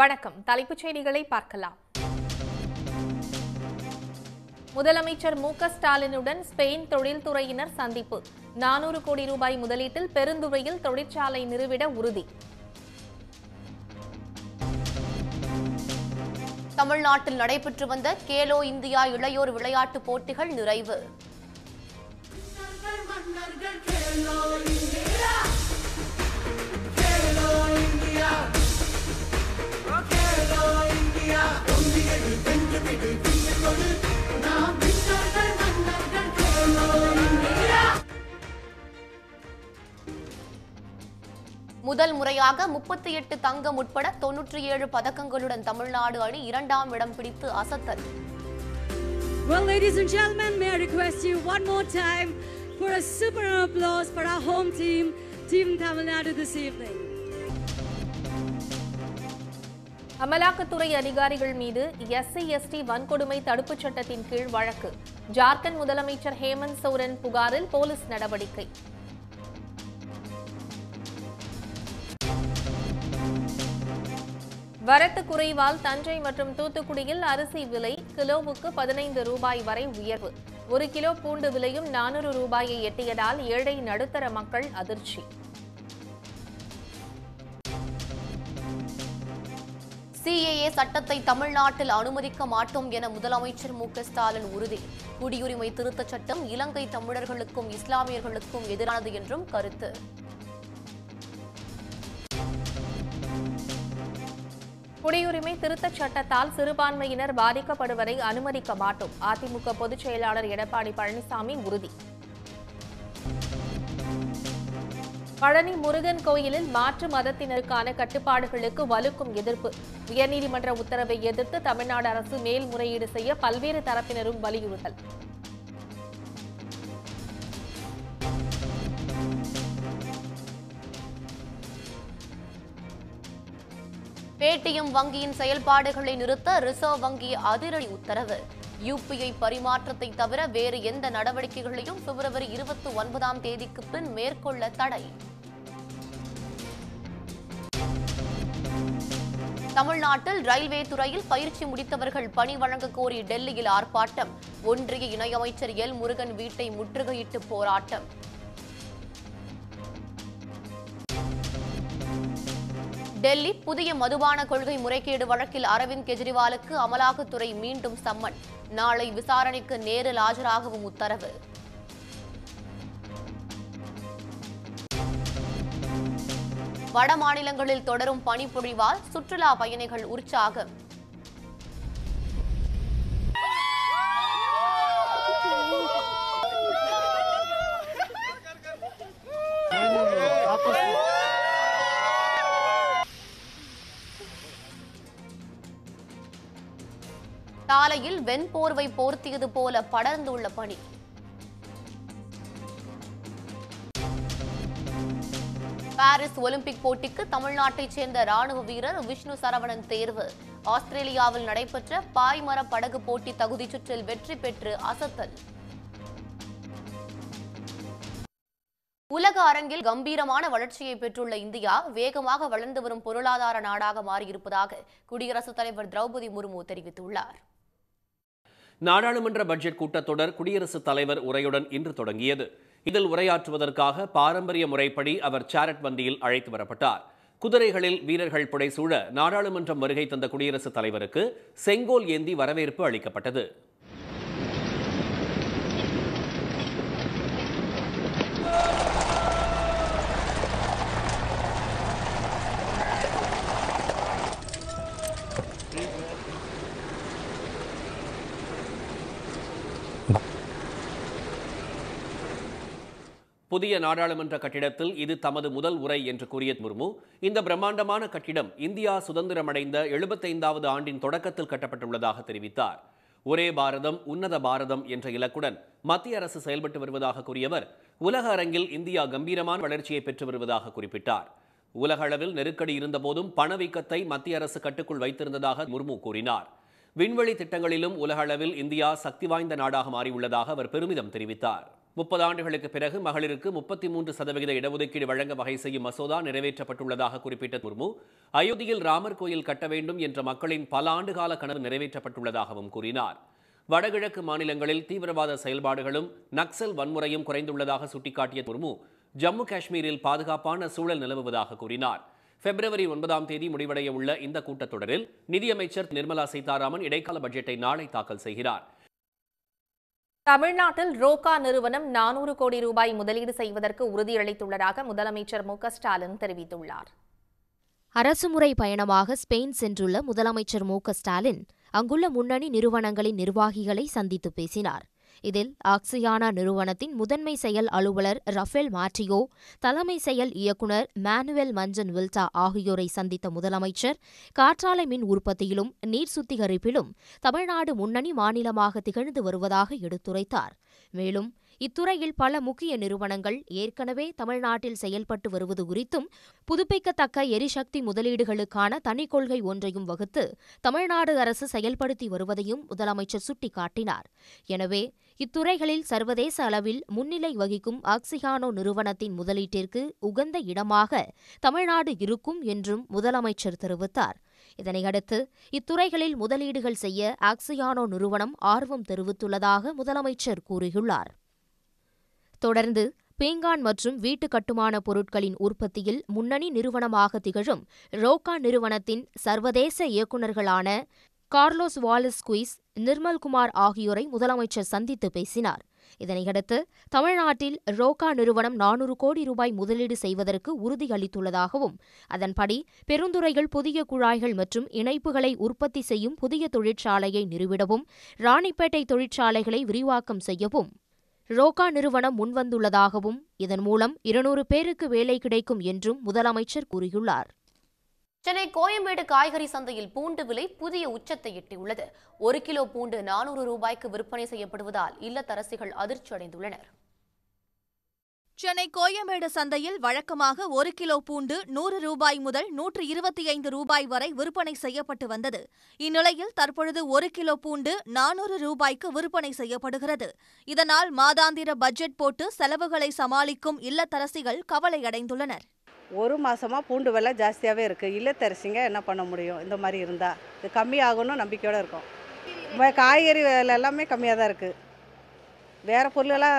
வணக்கம் தலைப்புச் செய்திகளை பார்க்கலாம் முதலமைச்சர் மு ஸ்டாலினுடன் ஸ்பெயின் தொழில்துறையினர் சந்திப்பு நானூறு கோடி ரூபாய் முதலீட்டில் பெருந்துறையில் தொழிற்சாலை நிறுவிட உறுதி தமிழ்நாட்டில் நடைபெற்று வந்த கேலோ இந்தியா இளையோர் விளையாட்டுப் போட்டிகள் நிறைவு முதல் முறையாக முப்பத்தி எட்டு தங்கம் உட்பட தொன்னூற்றி ஏழு பதக்கங்களுடன் தமிழ்நாடு அணி இரண்டாம் இடம் பிடித்து அசத்தல் Well, ladies and gentlemen, may I request you one more time for a super applause for our home team, Team Tamil Nadu this evening. அமலாக்கத்துறை அதிகாரிகள் மீது எஸ்சி எஸ்டி வன்கொடுமை தடுப்புச் சட்டத்தின் கீழ் வழக்கு ஜார்க்கண்ட் முதலமைச்சர் ஹேமந்த் சோரன் புகாரில் போலீஸ் நடவடிக்கை வரத்து குறைவால் தஞ்சை மற்றும் தூத்துக்குடியில் அரிசி விலை கிலோவுக்கு பதினைந்து ரூபாய் வரை உயர்வு ஒரு கிலோ பூண்டு விலையும் நானூறு ரூபாயை எட்டியதால் ஏழை நடுத்தர மக்கள் அதிர்ச்சி சிஏஏ சட்டத்தை தமிழ்நாட்டில் அனுமதிக்க மாட்டோம் என முதலமைச்சர் மு ஸ்டாலின் உறுதி குடியுரிமை திருத்தச் சட்டம் இலங்கை தமிழர்களுக்கும் இஸ்லாமியர்களுக்கும் எதிரானது என்றும் கருத்து குடியுரிமை திருத்தச் சட்டத்தால் சிறுபான்மையினர் பாதிக்கப்படுவதை அனுமதிக்க மாட்டோம் அதிமுக பொதுச் செயலாளர் எடப்பாடி பழனிசாமி உறுதி பழனி முருகன் கோயிலில் மாற்று மதத்தினருக்கான கட்டுப்பாடுகளுக்கு வலுக்கும் எதிர்ப்பு உயர்நீதிமன்ற உத்தரவை எதிர்த்து தமிழ்நாடு அரசு மேல்முறையீடு செய்ய பல்வேறு தரப்பினரும் வலியுறுத்தல் பேடிஎம் வங்கியின் செயல்பாடுகளை நிறுத்த ரிசர்வ் வங்கி அதிரடி உத்தரவு யூபிஐ பரிமாற்றத்தை தவிர வேறு எந்த நடவடிக்கைகளையும் பிப்ரவரி இருபத்தி ஒன்பதாம் தேதிக்கு பின் மேற்கொள்ள தடை தமிழ்நாட்டில் ரயில்வே துறையில் பயிற்சி முடித்தவர்கள் பணி வழங்க கோரி டெல்லியில் ஆர்ப்பாட்டம் ஒன்றிய இணையமைச்சர் எல் முருகன் வீட்டை முற்றுகையிட்டு போராட்டம் டெல்லி புதிய மதுபான கொள்கை முறைகேடு வழக்கில் அரவிந்த் கெஜ்ரிவாலுக்கு அமலாக்கத்துறை மீண்டும் சம்மன் நாளை விசாரணைக்கு நேரில் ஆஜராகவும் உத்தரவு வட மாநிலங்களில் தொடரும் பனிப்பொழிவால் சுற்றுலா பயணிகள் உற்சாகம் சாலையில் வெண்போர்வை போர்த்தியது போல படர்ந்துள்ள பணி பாரிஸ் ஒலிம்பிக் போட்டிக்கு தமிழ்நாட்டைச் சேர்ந்த ராணுவ வீரர் விஷ்ணு சரவணன் தேர்வு ஆஸ்திரேலியாவில் நடைபெற்ற பாய்மர படகு போட்டி தகுதி சுற்றில் வெற்றி பெற்று அசத்தல் உலக அரங்கில் கம்பீரமான வளர்ச்சியை பெற்றுள்ள இந்தியா வேகமாக வளர்ந்து வரும் பொருளாதார நாடாக மாறியிருப்பதாக குடியரசுத் தலைவர் திரௌபதி முர்மு தெரிவித்துள்ளார் நாடாளுமன்ற பட்ஜெட் கூட்டத்தொடர் குடியரசுத் தலைவர் உரையுடன் இன்று தொடங்கியது இதில் உரையாற்றுவதற்காக பாரம்பரிய முறைப்படி அவர் சாரட் வண்டியில் அழைத்து வரப்பட்டார் குதிரைகளில் வீரர்கள் புடைசூழ நாடாளுமன்றம் வருகை தந்த குடியரசுத் தலைவருக்கு செங்கோல் ஏந்தி வரவேற்பு அளிக்கப்பட்டது புதிய நாடாளுமன்ற கட்டிடத்தில் இது தமது முதல் உரை என்று கூறிய முர்மு இந்த பிரம்மாண்டமான கட்டிடம் இந்தியா சுதந்திரமடைந்த எழுபத்தைந்தாவது ஆண்டின் தொடக்கத்தில் கட்டப்பட்டுள்ளதாக தெரிவித்தார் ஒரே பாரதம் உன்னத பாரதம் என்ற இலக்குடன் மத்திய அரசு செயல்பட்டு வருவதாக கூறியவர் உலக அரங்கில் இந்தியா கம்பீரமான வளர்ச்சியை பெற்று வருவதாக குறிப்பிட்டார் உலக அளவில் நெருக்கடி இருந்தபோதும் பணவீக்கத்தை மத்திய அரசு கட்டுக்குள் வைத்திருந்ததாக முர்மு கூறினார் விண்வெளி திட்டங்களிலும் உலக அளவில் இந்தியா சக்தி வாய்ந்த நாடாக மாறியுள்ளதாக அவர் பெருமிதம் தெரிவித்தார் முப்பது ஆண்டுகளுக்கு பிறகு மகளிருக்கு முப்பத்தி மூன்று சதவிகித இடஒதுக்கீடு வழங்க வகை செய்யும் மசோதா நிறைவேற்றப்பட்டுள்ளதாக குறிப்பிட்ட முர்மு அயோத்தியில் ராமர் கோயில் கட்ட வேண்டும் என்ற மக்களின் பல ஆண்டுகால கனவு நிறைவேற்றப்பட்டுள்ளதாகவும் கூறினார் வடகிழக்கு மாநிலங்களில் தீவிரவாத செயல்பாடுகளும் நக்சல் வன்முறையும் குறைந்துள்ளதாக சுட்டிக்காட்டிய முர்மு ஜம்மு காஷ்மீரில் பாதுகாப்பான சூழல் நிலவுவதாக கூறினார் பிப்ரவரி ஒன்பதாம் தேதி முடிவடைய உள்ள இந்த கூட்டத்தொடரில் நிதியமைச்சர் நிர்மலா சீதாராமன் இடைக்கால பட்ஜெட்டை நாளை தாக்கல் செய்கிறார் தமிழ்நாட்டில் ரோகா நிறுவனம் நானூறு கோடி ரூபாய் முதலீடு செய்வதற்கு உறுதியளித்துள்ளதாக முதலமைச்சர் மு ஸ்டாலின் தெரிவித்துள்ளார் அரசுமுறை பயணமாக ஸ்பெயின் சென்றுள்ள முதலமைச்சர் மு ஸ்டாலின் அங்குள்ள முன்னணி நிறுவனங்களின் நிர்வாகிகளை சந்தித்து பேசினார் இதில் ஆக்சியானா நிறுவனத்தின் முதன்மை செயல் அலுவலர் ரஃபேல் மாட்டியோ தலைமை செயல் இயக்குநர் மானுவேல் மஞ்சன் வில்டா ஆகியோரை சந்தித்த முதலமைச்சர் காற்றாலை மின் உற்பத்தியிலும் நீர் சுத்திகரிப்பிலும் தமிழ்நாடு முன்னணி மாநிலமாக திகழ்ந்து வருவதாக எடுத்துரைத்தார் மேலும் இத்துறையில் பல முக்கிய நிறுவனங்கள் ஏற்கனவே தமிழ்நாட்டில் செயல்பட்டு வருவது குறித்தும் புதுப்பிக்கத்தக்க எரிசக்தி முதலீடுகளுக்கான தனிக் கொள்கை ஒன்றையும் வகுத்து தமிழ்நாடு அரசு செயல்படுத்தி வருவதையும் முதலமைச்சர் சுட்டிக்காட்டினார் எனவே இத்துறைகளில் சர்வதேச அளவில் முன்னிலை வகிக்கும் ஆக்சிகானோ நிறுவனத்தின் முதலீட்டிற்கு உகந்த இடமாக தமிழ்நாடு இருக்கும் என்றும் முதலமைச்சர் தெரிவித்தார் இதனையடுத்து இத்துறைகளில் முதலீடுகள் செய்ய ஆக்சியானோ நிறுவனம் ஆர்வம் தெரிவித்துள்ளதாக முதலமைச்சர் கூறியுள்ளார் தொடர்ந்து பீங்கான் மற்றும் வீட்டு கட்டுமான பொருட்களின் உற்பத்தியில் முன்னணி நிறுவனமாக திகழும் ரோகா நிறுவனத்தின் சர்வதேச இயக்குநர்களான கார்லோஸ் வாலஸ் குயிஸ் நிர்மல்குமார் ஆகியோரை முதலமைச்சர் சந்தித்து பேசினார் இதனையடுத்து தமிழ்நாட்டில் ரோகா நிறுவனம் நானூறு கோடி ரூபாய் முதலீடு செய்வதற்கு உறுதியளித்துள்ளதாகவும் அதன்படி பெருந்துறைகள் புதிய குழாய்கள் மற்றும் இணைப்புகளை உற்பத்தி செய்யும் புதிய தொழிற்சாலையை நிறுவிடவும் ராணிப்பேட்டை தொழிற்சாலைகளை விரிவாக்கம் செய்யவும் ரோகா நிறுவனம் முன்வந்துள்ளதாகவும் இதன் மூலம் இருநூறு பேருக்கு வேலை கிடைக்கும் என்றும் முதலமைச்சர் கூறியுள்ளார் சென்னை கோயம்பேடு காய்கறி சந்தையில் பூண்டு விலை புதிய உச்சத்தை எட்டியுள்ளது ஒரு கிலோ பூண்டு நானூறு ரூபாய்க்கு விற்பனை செய்யப்படுவதால் இல்லத்தரசிகள் அதிர்ச்சி அடைந்துள்ளனர் சென்னை கோயம்பேடு சந்தையில் வழக்கமாக ஒரு கிலோ பூண்டு நூறு ரூபாய் முதல் நூற்று இருபத்தி ஐந்து ரூபாய் வரை விற்பனை செய்யப்பட்டு வந்தது இந்நிலையில் தற்பொழுது ஒரு கிலோ பூண்டு நானூறு ரூபாய்க்கு விற்பனை செய்யப்படுகிறது இதனால் மாதாந்திர பட்ஜெட் போட்டு செலவுகளை சமாளிக்கும் இல்லத்தரசிகள் கவலையடைந்துள்ளனர் ஒரு மாதமாக பூண்டு விலை ஜாஸ்தியாகவே இருக்குது இல்லத்தரசிங்க என்ன பண்ண முடியும் இந்த மாதிரி இருந்தால் இது கம்மியாகணும்னு நம்பிக்கையோடு இருக்கும் காய்கறி விலை எல்லாமே கம்மியாக தான் இருக்குது வேறு பொருளெல்லாம்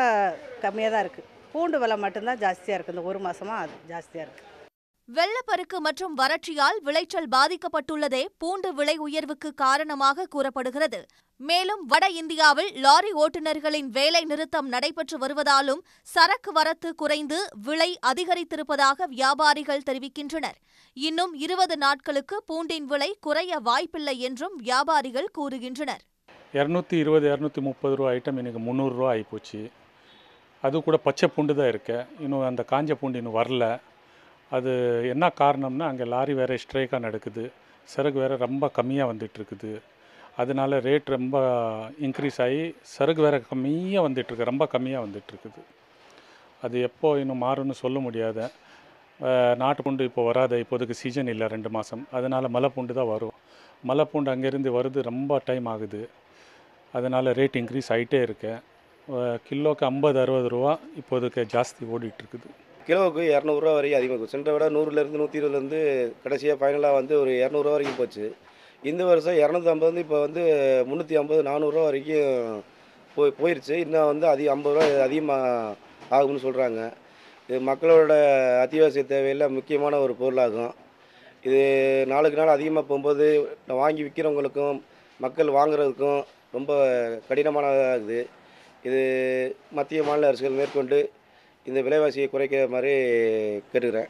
கம்மியாக தான் இருக்குது பூண்டு விலை மட்டும்தான் ஜாஸ்தியாக இருக்குது இந்த ஒரு மாதமாக அது ஜாஸ்தியாக இருக்குது வெள்ளப்பெருக்கு மற்றும் வறட்சியால் விளைச்சல் பாதிக்கப்பட்டுள்ளதே பூண்டு விலை உயர்வுக்கு காரணமாக கூறப்படுகிறது மேலும் வட இந்தியாவில் லாரி ஓட்டுநர்களின் வேலை நிறுத்தம் நடைபெற்று வருவதாலும் சரக்கு வரத்து குறைந்து விலை அதிகரித்திருப்பதாக வியாபாரிகள் தெரிவிக்கின்றனர் இன்னும் இருபது நாட்களுக்கு பூண்டின் விலை குறைய வாய்ப்பில்லை என்றும் வியாபாரிகள் கூறுகின்றனர் இரநூத்தி இருபது இரநூத்தி முப்பது ரூபா ஐட்டம் எனக்கு முந்நூறுரூவா ஆகிப்போச்சு அது கூட பச்சை பூண்டு தான் இருக்கு இன்னும் அந்த காஞ்ச பூண்டு இன்னும் வரல அது என்ன காரணம்னா அங்கே லாரி வேறு ஸ்ட்ரைக்காக நடக்குது சரக்கு வேறு ரொம்ப கம்மியாக வந்துட்டுருக்குது அதனால ரேட் ரொம்ப இன்க்ரீஸ் ஆகி சரக்கு வேறு கம்மியாக வந்துட்டுருக்கு ரொம்ப கம்மியாக வந்துட்டுருக்குது அது எப்போது இன்னும் மாறும்னு சொல்ல முடியாத நாட்டுப்பூண்டு இப்போ வராது இப்போதுக்கு சீசன் இல்லை ரெண்டு மாதம் அதனால் மலைப்பூண்டு தான் வரும் மலைப்பூண்டு அங்கேருந்து வருது ரொம்ப டைம் ஆகுது அதனால் ரேட் இன்க்ரீஸ் ஆகிட்டே இருக்கேன் கிலோக்கு ஐம்பது அறுபது ரூபா இப்போதுக்கு ஜாஸ்தி ஓடிட்டுருக்குது கிலோவுக்கு இரநூறுவா வரைக்கும் அதிகமாக சென்ற விட நூறுலேருந்து நூற்றி இருபதுலேருந்து கடைசியாக ஃபைனலாக வந்து ஒரு இரநூறுவா வரைக்கும் போச்சு இந்த வருஷம் இரநூத்தி இப்போ வந்து முந்நூற்றி ஐம்பது நானூறுரூவா வரைக்கும் போய் போயிடுச்சு இன்னும் வந்து அதிக ஐம்பது ரூபா அதிகமாக ஆகும்னு சொல்கிறாங்க இது மக்களோட அத்தியாவசிய தேவையில் முக்கியமான ஒரு பொருளாகும் இது நாளுக்கு நாள் அதிகமாக போகும்போது வாங்கி விற்கிறவங்களுக்கும் மக்கள் வாங்குறதுக்கும் ரொம்ப கடினமானதாகுது இருக்குது இது மத்திய மாநில அரசுகள் மேற்கொண்டு இந்த விலைவாசியை குறைக்க மாதிரி கேட்டுக்கிறேன்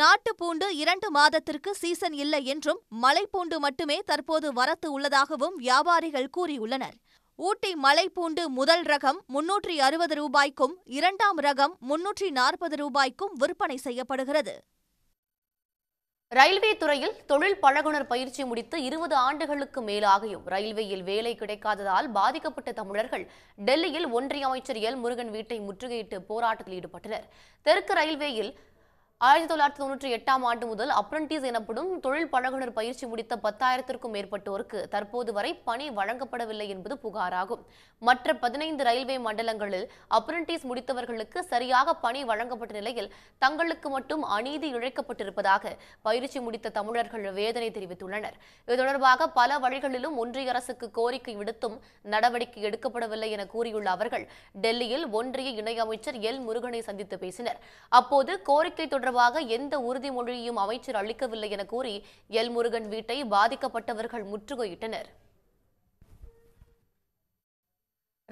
நாட்டு பூண்டு இரண்டு மாதத்திற்கு சீசன் இல்லை என்றும் மலைப்பூண்டு மட்டுமே தற்போது வரத்து உள்ளதாகவும் வியாபாரிகள் கூறியுள்ளனர் ஊட்டி மலைப்பூண்டு முதல் ரகம் முன்னூற்றி அறுபது ரூபாய்க்கும் இரண்டாம் ரகம் முன்னூற்றி நாற்பது ரூபாய்க்கும் விற்பனை செய்யப்படுகிறது ரயில்வே துறையில் தொழில் பழகுனர் பயிற்சி முடித்து இருபது ஆண்டுகளுக்கு மேலாகியும் ரயில்வேயில் வேலை கிடைக்காததால் பாதிக்கப்பட்ட தமிழர்கள் டெல்லியில் ஒன்றிய அமைச்சர் எல் முருகன் வீட்டை முற்றுகையிட்டு போராட்டத்தில் ஈடுபட்டனர் தெற்கு ரயில்வேயில் ஆயிரத்தி தொள்ளாயிரத்தி தொண்ணூற்றி எட்டாம் ஆண்டு முதல் அப்ரண்டிஸ் எனப்படும் தொழில் பழகுனர் பயிற்சி முடித்த பத்தாயிரத்திற்கும் மேற்பட்டோருக்கு தற்போது வரை பணி வழங்கப்படவில்லை என்பது புகாராகும் மற்ற பதினைந்து ரயில்வே மண்டலங்களில் அப்ரண்டிஸ் முடித்தவர்களுக்கு சரியாக பணி வழங்கப்பட்ட நிலையில் தங்களுக்கு மட்டும் அநீதி இழைக்கப்பட்டிருப்பதாக பயிற்சி முடித்த தமிழர்கள் வேதனை தெரிவித்துள்ளனர் இது தொடர்பாக பல வழிகளிலும் ஒன்றிய அரசுக்கு கோரிக்கை விடுத்தும் நடவடிக்கை எடுக்கப்படவில்லை என கூறியுள்ள அவர்கள் டெல்லியில் ஒன்றிய இணையமைச்சர் எல் முருகனை சந்தித்து பேசினர் அப்போது கோரிக்கை தொடர் தொடர்பாக எந்த உறுதிமொழியையும் அமைச்சர் அளிக்கவில்லை என கூறி எல் முருகன் வீட்டை பாதிக்கப்பட்டவர்கள் முற்றுகையிட்டனர்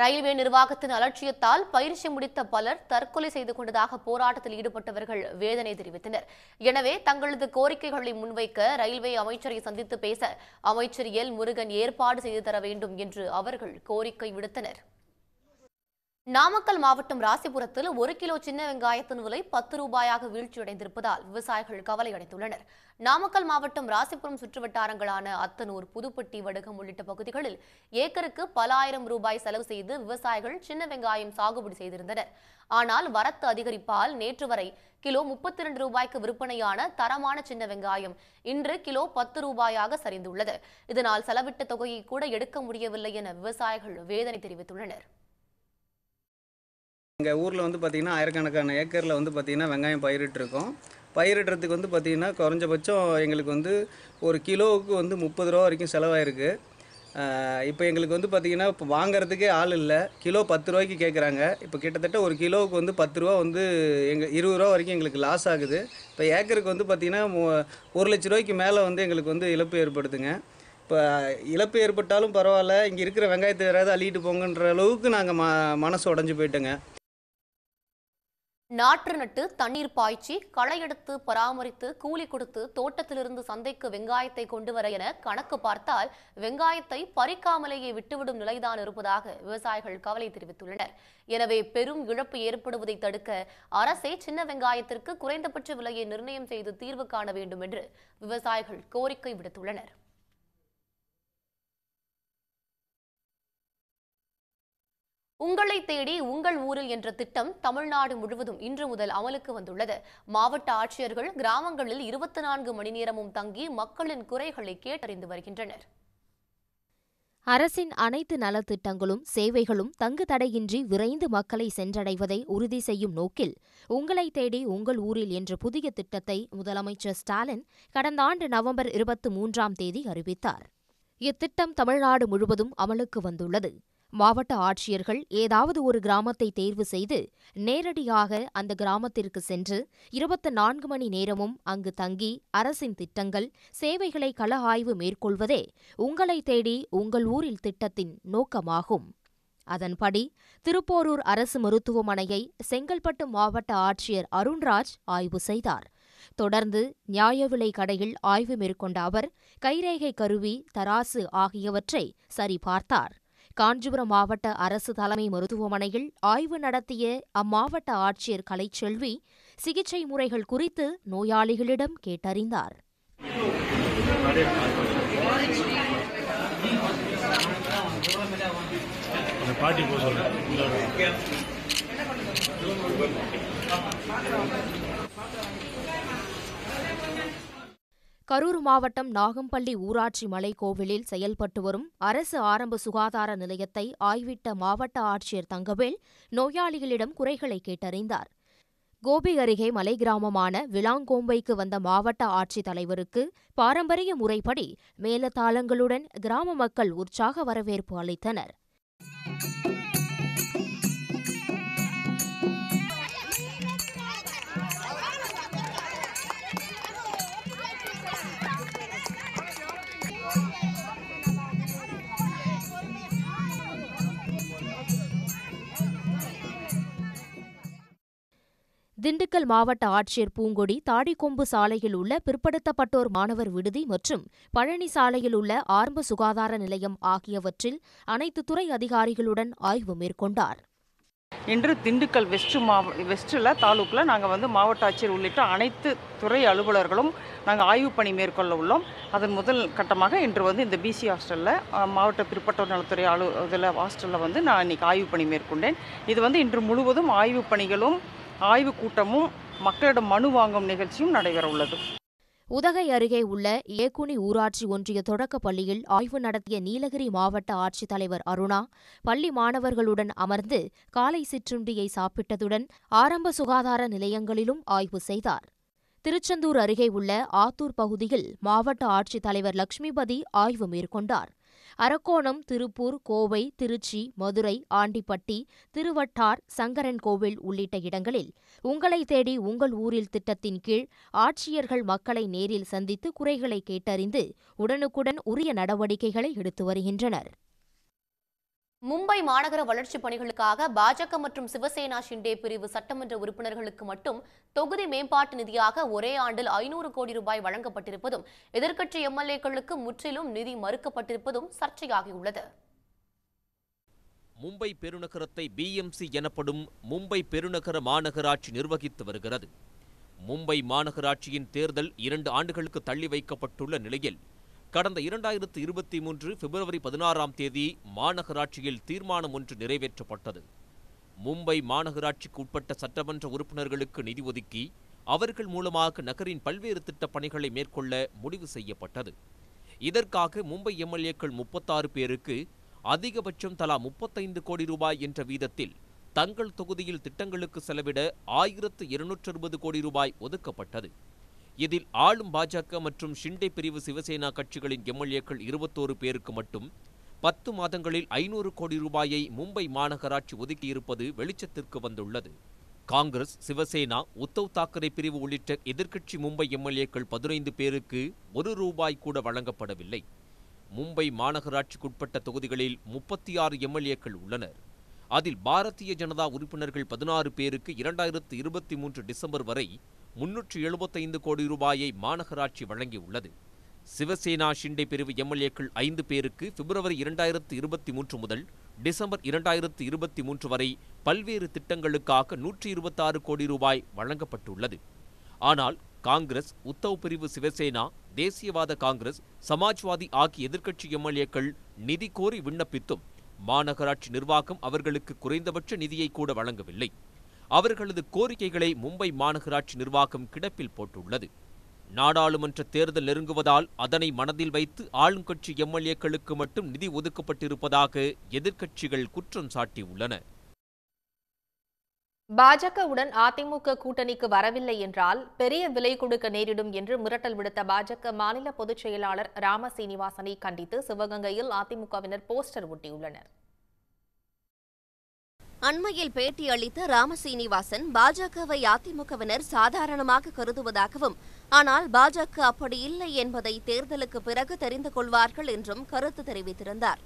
ரயில்வே நிர்வாகத்தின் அலட்சியத்தால் பயிற்சி முடித்த பலர் தற்கொலை செய்து கொண்டதாக போராட்டத்தில் ஈடுபட்டவர்கள் வேதனை தெரிவித்தனர் எனவே தங்களது கோரிக்கைகளை முன்வைக்க ரயில்வே அமைச்சரை சந்தித்து பேச அமைச்சர் எல் முருகன் ஏற்பாடு செய்து தர வேண்டும் என்று அவர்கள் கோரிக்கை விடுத்தனர் நாமக்கல் மாவட்டம் ராசிபுரத்தில் ஒரு கிலோ சின்ன வெங்காயத்தின் விலை பத்து ரூபாயாக வீழ்ச்சியடைந்திருப்பதால் விவசாயிகள் கவலை நாமக்கல் மாவட்டம் ராசிபுரம் சுற்றுவட்டாரங்களான அத்தனூர் புதுப்பட்டி வடுகம் உள்ளிட்ட பகுதிகளில் ஏக்கருக்கு பல ஆயிரம் ரூபாய் செலவு செய்து விவசாயிகள் சின்ன வெங்காயம் சாகுபடி செய்திருந்தனர் ஆனால் வரத்து அதிகரிப்பால் நேற்று வரை கிலோ முப்பத்தி இரண்டு ரூபாய்க்கு விற்பனையான தரமான சின்ன வெங்காயம் இன்று கிலோ பத்து ரூபாயாக சரிந்துள்ளது இதனால் செலவிட்ட தொகையை கூட எடுக்க முடியவில்லை என விவசாயிகள் வேதனை தெரிவித்துள்ளனர் எங்கள் ஊரில் வந்து பார்த்திங்கன்னா ஆயிரக்கணக்கான ஏக்கரில் வந்து பார்த்திங்கன்னா வெங்காயம் பயிரிட்டிருக்கோம் பயிரிடுறதுக்கு வந்து பார்த்திங்கன்னா குறைஞ்சபட்சம் எங்களுக்கு வந்து ஒரு கிலோவுக்கு வந்து முப்பது ரூபா வரைக்கும் செலவாயிருக்கு இப்போ எங்களுக்கு வந்து பார்த்திங்கன்னா இப்போ வாங்குறதுக்கே ஆள் இல்லை கிலோ பத்து ரூபாய்க்கு கேட்குறாங்க இப்போ கிட்டத்தட்ட ஒரு கிலோவுக்கு வந்து பத்து ரூபா வந்து எங்கள் இருபது ரூபா வரைக்கும் எங்களுக்கு லாஸ் ஆகுது இப்போ ஏக்கருக்கு வந்து பார்த்திங்கன்னா ஒரு லட்ச ரூபாய்க்கு மேலே வந்து எங்களுக்கு வந்து இழப்பு ஏற்படுத்துங்க இப்போ இழப்பு ஏற்பட்டாலும் பரவாயில்ல இங்கே இருக்கிற வெங்காயத்தை வேறு அள்ளிட்டு போங்கன்ற அளவுக்கு நாங்கள் ம மனசு உடஞ்சி போயிட்டோங்க நாற்று நட்டு தண்ணீர் பாய்ச்சி களை எடுத்து பராமரித்து கூலி கொடுத்து தோட்டத்திலிருந்து சந்தைக்கு வெங்காயத்தை கொண்டு வர என கணக்கு பார்த்தால் வெங்காயத்தை பறிக்காமலேயே விட்டுவிடும் நிலைதான் இருப்பதாக விவசாயிகள் கவலை தெரிவித்துள்ளனர் எனவே பெரும் இழப்பு ஏற்படுவதை தடுக்க அரசே சின்ன வெங்காயத்திற்கு குறைந்தபட்ச விலையை நிர்ணயம் செய்து தீர்வு காண வேண்டும் என்று விவசாயிகள் கோரிக்கை விடுத்துள்ளனர் உங்களை தேடி உங்கள் ஊரில் என்ற திட்டம் தமிழ்நாடு முழுவதும் இன்று முதல் அமலுக்கு வந்துள்ளது மாவட்ட ஆட்சியர்கள் கிராமங்களில் இருபத்தி நான்கு மணி நேரமும் தங்கி மக்களின் குறைகளை கேட்டறிந்து வருகின்றனர் அரசின் அனைத்து நலத்திட்டங்களும் சேவைகளும் தங்கு தடையின்றி விரைந்து மக்களை சென்றடைவதை உறுதி செய்யும் நோக்கில் உங்களை தேடி உங்கள் ஊரில் என்ற புதிய திட்டத்தை முதலமைச்சர் ஸ்டாலின் கடந்த ஆண்டு நவம்பர் இருபத்தி மூன்றாம் தேதி அறிவித்தார் இத்திட்டம் தமிழ்நாடு முழுவதும் அமலுக்கு வந்துள்ளது மாவட்ட ஆட்சியர்கள் ஏதாவது ஒரு கிராமத்தை தேர்வு செய்து நேரடியாக அந்த கிராமத்திற்கு சென்று இருபத்தி நான்கு மணி நேரமும் அங்கு தங்கி அரசின் திட்டங்கள் சேவைகளை கள ஆய்வு மேற்கொள்வதே உங்களை தேடி உங்கள் ஊரில் திட்டத்தின் நோக்கமாகும் அதன்படி திருப்போரூர் அரசு மருத்துவமனையை செங்கல்பட்டு மாவட்ட ஆட்சியர் அருண்ராஜ் ஆய்வு செய்தார் தொடர்ந்து நியாய விலை கடையில் ஆய்வு மேற்கொண்ட அவர் கைரேகை கருவி தராசு ஆகியவற்றை சரிபார்த்தார் காஞ்சிபுரம் மாவட்ட அரசு தலைமை மருத்துவமனையில் ஆய்வு நடத்திய அம்மாவட்ட ஆட்சியர் கலைச்செல்வி சிகிச்சை முறைகள் குறித்து நோயாளிகளிடம் கேட்டறிந்தார் பாட்டி கரூர் மாவட்டம் நாகம்பள்ளி ஊராட்சி மலை கோவிலில் செயல்பட்டு வரும் அரசு ஆரம்ப சுகாதார நிலையத்தை ஆய்விட்ட மாவட்ட ஆட்சியர் தங்கவேல் நோயாளிகளிடம் குறைகளை கேட்டறிந்தார் கோபி அருகே மலை கிராமமான விளாங்கோம்பைக்கு வந்த மாவட்ட ஆட்சித்தலைவருக்கு பாரம்பரிய முறைப்படி மேலதாளங்களுடன் கிராம மக்கள் உற்சாக வரவேற்பு அளித்தனர் திண்டுக்கல் மாவட்ட ஆட்சியர் பூங்கொடி தாடிக்கொம்பு சாலையில் உள்ள பிற்படுத்தப்பட்டோர் மாணவர் விடுதி மற்றும் பழனி சாலையில் உள்ள ஆரம்ப சுகாதார நிலையம் ஆகியவற்றில் அனைத்து துறை அதிகாரிகளுடன் ஆய்வு மேற்கொண்டார் இன்று திண்டுக்கல் வெஸ்ட் மாவ வெஸ்ட்டில் தாலுக்கில் நாங்கள் வந்து மாவட்ட ஆட்சியர் உள்ளிட்ட அனைத்து துறை அலுவலர்களும் நாங்கள் ஆய்வு பணி மேற்கொள்ள உள்ளோம் அதன் முதல் கட்டமாக இன்று வந்து இந்த பிசி ஹாஸ்டலில் மாவட்ட பிற்பட்டோர் நலத்துறை அலு இதில் ஹாஸ்டலில் வந்து நான் இன்றைக்கி ஆய்வு பணி மேற்கொண்டேன் இது வந்து இன்று முழுவதும் ஆய்வு பணிகளும் ஆய்வுக் கூட்டமும் மக்களிடம் மனு வாங்கும் நிகழ்ச்சியும் நடைபெற உள்ளது உதகை அருகே உள்ள ஏக்குனி ஊராட்சி ஒன்றிய தொடக்கப் பள்ளியில் ஆய்வு நடத்திய நீலகிரி மாவட்ட ஆட்சித்தலைவர் அருணா பள்ளி மாணவர்களுடன் அமர்ந்து காலை சிற்றுண்டியை சாப்பிட்டதுடன் ஆரம்ப சுகாதார நிலையங்களிலும் ஆய்வு செய்தார் திருச்செந்தூர் அருகே உள்ள ஆத்தூர் பகுதியில் மாவட்ட ஆட்சித்தலைவர் லட்சுமிபதி ஆய்வு மேற்கொண்டார் அரக்கோணம் திருப்பூர் கோவை திருச்சி மதுரை ஆண்டிப்பட்டி திருவட்டார் சங்கரன்கோவில் உள்ளிட்ட இடங்களில் உங்களை தேடி உங்கள் ஊரில் திட்டத்தின் கீழ் ஆட்சியர்கள் மக்களை நேரில் சந்தித்து குறைகளை கேட்டறிந்து உடனுக்குடன் உரிய நடவடிக்கைகளை எடுத்து வருகின்றனர் மும்பை மாநகர வளர்ச்சிப் பணிகளுக்காக பாஜக மற்றும் சிவசேனா ஷிண்டே பிரிவு சட்டமன்ற உறுப்பினர்களுக்கு மட்டும் தொகுதி மேம்பாட்டு நிதியாக ஒரே ஆண்டில் ஐநூறு கோடி ரூபாய் வழங்கப்பட்டிருப்பதும் எதிர்க்கட்சி எம்எல்ஏக்களுக்கு முற்றிலும் நிதி மறுக்கப்பட்டிருப்பதும் சர்ச்சையாகியுள்ளது மும்பை பெருநகரத்தை பிஎம்சி எனப்படும் மும்பை பெருநகர மாநகராட்சி நிர்வகித்து வருகிறது மும்பை மாநகராட்சியின் தேர்தல் இரண்டு ஆண்டுகளுக்கு தள்ளி வைக்கப்பட்டுள்ள நிலையில் கடந்த இரண்டாயிரத்து இருபத்தி மூன்று பிப்ரவரி பதினாறாம் தேதி மாநகராட்சியில் தீர்மானம் ஒன்று நிறைவேற்றப்பட்டது மும்பை மாநகராட்சிக்கு உட்பட்ட சட்டமன்ற உறுப்பினர்களுக்கு நிதி ஒதுக்கி அவர்கள் மூலமாக நகரின் பல்வேறு திட்டப் பணிகளை மேற்கொள்ள முடிவு செய்யப்பட்டது இதற்காக மும்பை எம்எல்ஏக்கள் முப்பத்தாறு பேருக்கு அதிகபட்சம் தலா முப்பத்தைந்து கோடி ரூபாய் என்ற வீதத்தில் தங்கள் தொகுதியில் திட்டங்களுக்கு செலவிட ஆயிரத்து இருநூற்றறுபது கோடி ரூபாய் ஒதுக்கப்பட்டது இதில் ஆளும் பாஜக மற்றும் ஷிண்டே பிரிவு சிவசேனா கட்சிகளின் எம்எல்ஏக்கள் இருபத்தோரு பேருக்கு மட்டும் பத்து மாதங்களில் ஐநூறு கோடி ரூபாயை மும்பை மாநகராட்சி ஒதுக்கியிருப்பது வெளிச்சத்திற்கு வந்துள்ளது காங்கிரஸ் சிவசேனா உத்தவ் தாக்கரே பிரிவு உள்ளிட்ட எதிர்க்கட்சி மும்பை எம்எல்ஏக்கள் பதினைந்து பேருக்கு ஒரு ரூபாய் கூட வழங்கப்படவில்லை மும்பை மாநகராட்சிக்குட்பட்ட தொகுதிகளில் முப்பத்தி ஆறு எம்எல்ஏக்கள் உள்ளனர் அதில் பாரதிய ஜனதா உறுப்பினர்கள் பதினாறு பேருக்கு இரண்டாயிரத்து இருபத்தி மூன்று டிசம்பர் வரை முன்னூற்று எழுபத்தைந்து கோடி ரூபாயை மாநகராட்சி வழங்கியுள்ளது சிவசேனா ஷிண்டே பிரிவு எம்எல்ஏக்கள் ஐந்து பேருக்கு பிப்ரவரி இரண்டாயிரத்து இருபத்தி மூன்று முதல் டிசம்பர் இரண்டாயிரத்து இருபத்தி மூன்று வரை பல்வேறு திட்டங்களுக்காக நூற்றி இருபத்தாறு கோடி ரூபாய் வழங்கப்பட்டுள்ளது ஆனால் காங்கிரஸ் உத்தவ் பிரிவு சிவசேனா தேசியவாத காங்கிரஸ் சமாஜ்வாதி ஆகிய எதிர்க்கட்சி எம்எல்ஏக்கள் நிதி கோரி விண்ணப்பித்தும் மாநகராட்சி நிர்வாகம் அவர்களுக்கு குறைந்தபட்ச நிதியை கூட வழங்கவில்லை அவர்களது கோரிக்கைகளை மும்பை மாநகராட்சி நிர்வாகம் கிடப்பில் போட்டுள்ளது நாடாளுமன்ற தேர்தல் நெருங்குவதால் அதனை மனதில் வைத்து ஆளுங்கட்சி எம்எல்ஏக்களுக்கு மட்டும் நிதி ஒதுக்கப்பட்டிருப்பதாக எதிர்க்கட்சிகள் குற்றம் சாட்டியுள்ளன பாஜகவுடன் அதிமுக கூட்டணிக்கு வரவில்லை என்றால் பெரிய விலை கொடுக்க நேரிடும் என்று மிரட்டல் விடுத்த பாஜக மாநில பொதுச் செயலாளர் ராம சீனிவாசனை கண்டித்து சிவகங்கையில் அதிமுகவினர் போஸ்டர் ஒட்டியுள்ளனர் அண்மையில் பேட்டி அளித்த ராம சீனிவாசன் பாஜகவை அதிமுகவினர் சாதாரணமாக கருதுவதாகவும் ஆனால் பாஜக அப்படி இல்லை என்பதை தேர்தலுக்கு பிறகு தெரிந்து கொள்வார்கள் என்றும் கருத்து தெரிவித்திருந்தார்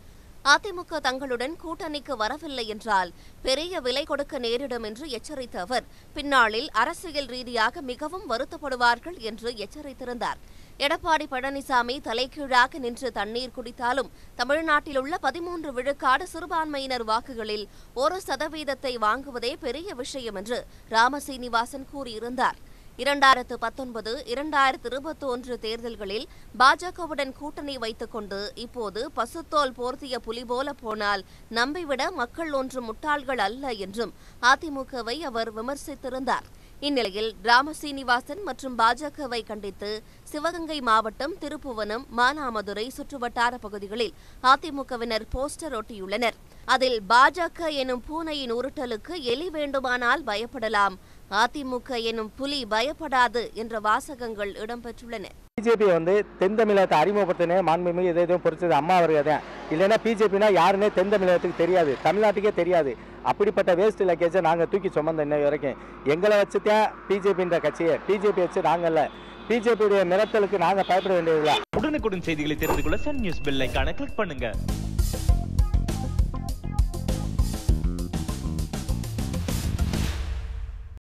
அதிமுக தங்களுடன் கூட்டணிக்கு வரவில்லை என்றால் பெரிய விலை கொடுக்க நேரிடும் என்று எச்சரித்த அவர் பின்னாளில் அரசியல் ரீதியாக மிகவும் வருத்தப்படுவார்கள் என்று எச்சரித்திருந்தார் எடப்பாடி பழனிசாமி தலைகீழாக நின்று தண்ணீர் குடித்தாலும் தமிழ்நாட்டில் உள்ள பதிமூன்று விழுக்காடு சிறுபான்மையினர் வாக்குகளில் ஒரு சதவீதத்தை வாங்குவதே பெரிய விஷயம் என்று ராமசீனிவாசன் கூறியிருந்தார் இரண்டாயிரத்து பத்தொன்பது இரண்டாயிரத்து இருபத்தி ஒன்று தேர்தல்களில் பாஜகவுடன் கூட்டணி வைத்துக் கொண்டு இப்போது பசுத்தோல் போர்த்திய புலி போல போனால் நம்பிவிட மக்கள் ஒன்று முட்டாள்கள் அல்ல என்றும் அதிமுகவை அவர் விமர்சித்திருந்தார் இந்நிலையில் ராம சீனிவாசன் மற்றும் பாஜகவை கண்டித்து சிவகங்கை மாவட்டம் திருப்புவனம் மானாமதுரை சுற்றுவட்டார பகுதிகளில் அதிமுகவினர் போஸ்டர் ஒட்டியுள்ளனர் அதில் பாஜக எனும் பூனையின் உருட்டலுக்கு எலி வேண்டுமானால் பயப்படலாம் அதிமுக எனும் புலி பயப்படாது என்ற வாசகங்கள் இடம்பெற்றுள்ளன பிஜேபி வந்து தென் தமிழகத்தை அறிமுகப்படுத்தினே மாண்புமிகு இதை எதுவும் பொறிச்சது அம்மா அவர்கள் தான் இல்லைன்னா பிஜேபினா யாருன்னே தென் தமிழகத்துக்கு தெரியாது தமிழ்நாட்டுக்கே தெரியாது அப்படிப்பட்ட வேஸ்ட் லக்கேஜை நாங்கள் தூக்கி சுமந்த இன்ன வரைக்கும் எங்களை வச்சு தான் பிஜேபின்ற கட்சியை பிஜேபி வச்சு நாங்கள் இல்லை பிஜேபியுடைய மிரட்டலுக்கு நாங்கள் பயப்பட வேண்டியதில்லை உடனுக்குடன் செய்திகளை தெரிந்து கொள்ள சன் நியூஸ் பெல் கிளிக் பண்ணுங்கள்